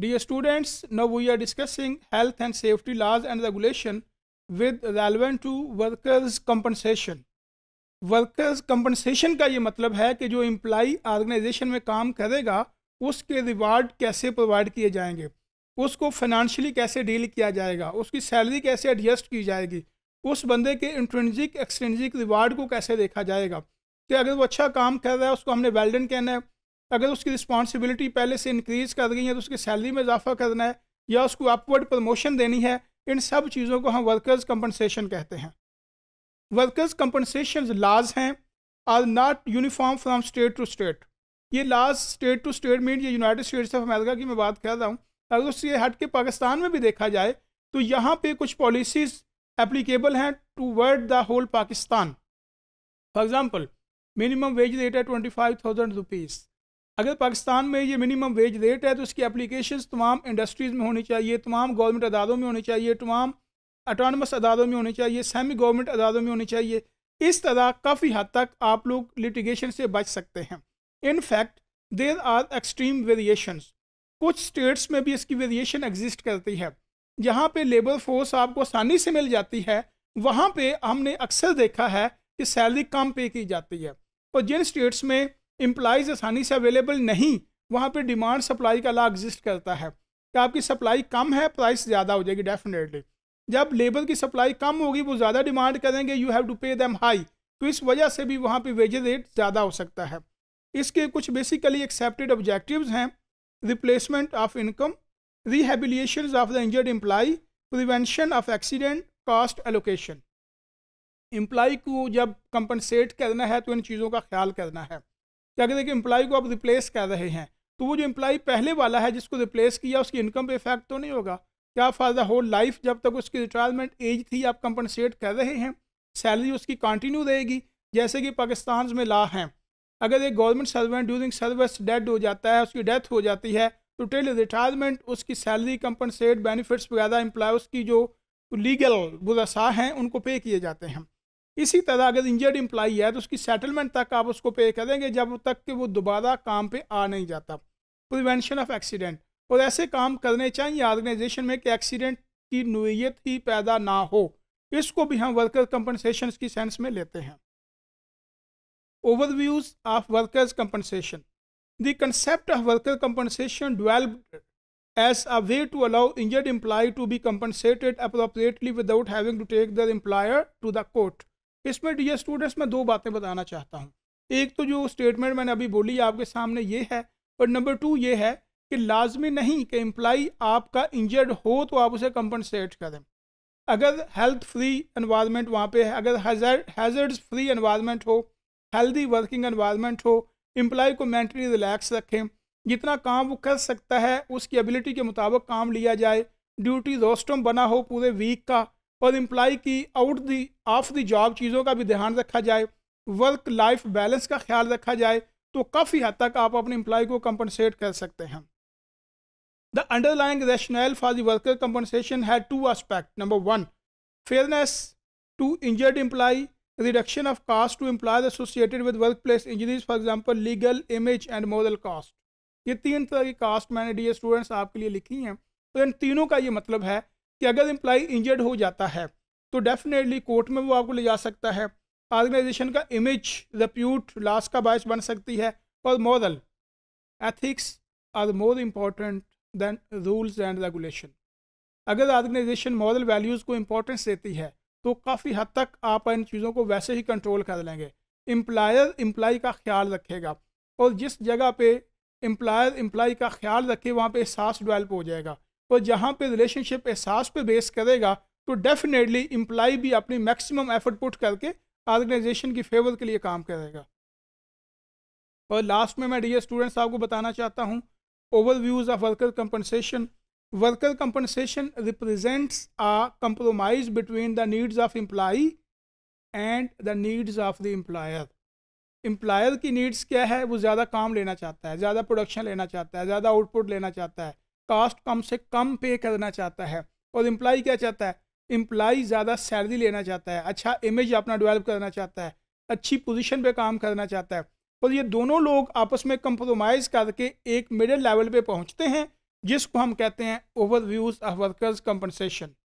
Dear students now we are discussing health and safety laws and regulation with relevant to workers compensation workers compensation का ये मतलब है कि जो imply organisation में काम करेगा उसके रिवार्ड कैसे प्रोवाइड किए जाएंगे उसको फाइनेंशली कैसे डील किया जाएगा उसकी सैलरी कैसे एडजस्ट की जाएगी उस बंदे के इंट्रेंसिक एक्सट्रेंसिक रिवार्ड को कैसे देखा जाएगा कि अगर वो अच्छा काम कर रहा है उसको हमने वेल्डन कहना है अगर उसकी रिस्पॉन्सिबिलिटी पहले से इंक्रीज़ कर गई है तो उसकी सैलरी में इजाफा करना है या उसको अपवर्ड प्रमोशन देनी है इन सब चीज़ों को हम वर्कर्स कंपनसेशन कहते हैं वर्कर्स कंपनसेशन लाज हैं are not uniform from state to state ये laws state to state mean ये यूनाइटेड स्टेट्स ऑफ अमेरिका की मैं बात कर रहा हूँ अगर उससे हट के पाकिस्तान में भी देखा जाए तो यहाँ पे कुछ पॉलिसीज़ एप्लीकेबल हैं toward the whole Pakistan for example minimum wage rate है ट्वेंटी फाइव थाउजेंड रुपीज़ अगर पाकिस्तान में ये मिनिमम वेज रेट है तो इसकी एप्लीकेशन तमाम इंडस्ट्रीज़ में होनी चाहिए तमाम गवर्नमेंट अदारों में होनी चाहिए तमाम अटोनमस अदारों में होनी चाहिए सेमी गवर्नमेंट अदारों में होनी चाहिए इस तरह काफ़ी हद तक आप लोग लिटिगेशन से बच सकते हैं in fact there are extreme variations कुछ स्टेट्स में भी इसकी वेरिएशन एग्जिस्ट करती है जहाँ पे लेबर फोर्स आपको आसानी से मिल जाती है वहाँ पे हमने अक्सर देखा है कि सैलरी कम पे की जाती है और जिन स्टेट्स में एम्प्लाइज आसानी से अवेलेबल नहीं वहाँ पे डिमांड सप्लाई का ला एग्जिस्ट करता है कि आपकी सप्लाई कम है प्राइस ज़्यादा हो जाएगी डेफिनेटली जब लेबर की सप्लाई कम होगी वो ज़्यादा डिमांड करेंगे you have to pay them high तो इस वजह से भी वहाँ पे वेज रेट ज़्यादा हो सकता है इसके कुछ बेसिकली एक्सेप्टेड ऑब्जेक्टिव्स हैं replacement of income rehabilitation of the injured employee prevention of accident cost allocation employee को जब कंपनसेट करना है तो इन चीज़ों का ख्याल करना है कि अगर कि एम्प्लॉय को आप रिप्लेस कर रहे हैं तो वो जो एम्प्लॉय पहले वाला है जिसको रिप्लेस किया उसकी इनकम पे इफेक्ट तो नहीं होगा क्या फॉर द होल लाइफ जब तक उसकी रिटायरमेंट एज थी आप कंपनसेट कर रहे हैं सैलरी उसकी कंटिन्यू रहेगी जैसे कि पाकिस्तान में ला है अगर एक government servant during service dead हो जाता है उसकी डेथ हो जाती है तो टिल रिटायरमेंट उसकी सैलरी कंपनसेट बेनिफिट्स वगैरह एम्प्लॉय उसकी जो लीगल बुदसा हैं उनको पे किए जाते हैं इसी तरह अगर इंजर्ड इम्प्लाई है तो उसकी सेटलमेंट तक आप उसको पे करेंगे जब तक कि वो दोबारा काम पे आ नहीं जाता प्रिवेंशन ऑफ एक्सीडेंट और ऐसे काम करने चाहिए ऑर्गेनाइजेशन में कि एक्सीडेंट की नोयत ही पैदा ना हो इसको भी हम वर्कर कंपनसेशन की सेंस में लेते हैं overviews of workers compensation the concept of worker compensation developed as a way to allow injured employee to be compensated appropriately without having to take their employer to the court इसमें dear students मैं दो बातें बताना चाहता हूँ एक तो जो स्टेटमेंट मैंने अभी बोली आपके सामने ये है और नंबर टू ये है कि लाजमी नहीं कि एम्प्लाई आपका इंजर्ड हो तो आप उसे कंपनसेट करें अगर हेल्थ फ्री इन्वायरमेंट वहाँ पे है अगर हैजर्ड फ्री इन्वायरमेंट हो हेल्दी वर्किंग एनवायरनमेंट हो एम्प्लाई को मैंटली रिलैक्स रखें जितना काम वो कर सकता है उसकी एबिलिटी के मुताबिक काम लिया जाए ड्यूटी रोस्टम बना हो पूरे वीक का और एम्प्लाई की आउट दी ऑफ दी जॉब चीज़ों का भी ध्यान रखा जाए वर्क लाइफ बैलेंस का ख्याल रखा जाए तो काफ़ी हद तक आप अपने एम्प्लाई को कंपनसेट कर सकते हैं the underlying rationale for the worker compensation है two aspect number one fairness to injured employee of cost to to associated with workplace injuries for example legal image and moral cost ये तीन तरह की cast मैंने D students आपके लिए लिखी हैं तो इन तीनों का ये मतलब है कि अगर इम्प्लाई इंजर्ड हो जाता है तो डेफिनेटली कोर्ट में वो आपको ले जा सकता है ऑर्गेनाइजेशन का इमेज रिप्यूट लास्ट का बायस बन सकती है और moral ethics are more important than rules and regulation अगर ऑर्गेनाइजेशन मॉरल वैल्यूज़ को इम्पोर्टेंस देती है तो काफ़ी हद तक आप इन चीज़ों को वैसे ही कंट्रोल कर लेंगे एम्प्लायर एम्प्लाई का ख्याल रखेगा और जिस जगह पे एम्प्लायर एम्प्लाई का ख्याल रखे वहाँ पे एहसास डेवलप हो जाएगा तो जहाँ पे रिलेशनशिप एहसास पे बेस करेगा तो डेफिनेटली इम्प्लाई भी अपनी मैक्सिमम एफर्ट पुट करके ऑर्गेनाइजेशन की फेवर के लिए काम करेगा और लास्ट में मैं डी स्टूडेंट्स आपको बताना चाहता हूँ overviews of worker compensation worker compensation represents a compromise between the needs of employee and the needs of the employer employer की नीड्स क्या है वो ज़्यादा काम लेना चाहता है ज़्यादा प्रोडक्शन लेना चाहता है ज़्यादा आउटपुट लेना चाहता है कॉस्ट कम से कम पे करना चाहता है और इम्प्लाई क्या चाहता है एम्प्लाई ज़्यादा सैलरी लेना चाहता है अच्छा इमेज अपना डेवलप करना चाहता है अच्छी पोजीशन पे काम करना चाहता है और ये दोनों लोग आपस में कंप्रोमाइज़ करके एक मिडिल लेवल पे पहुंचते हैं जिसको हम कहते हैं over views of workers compensation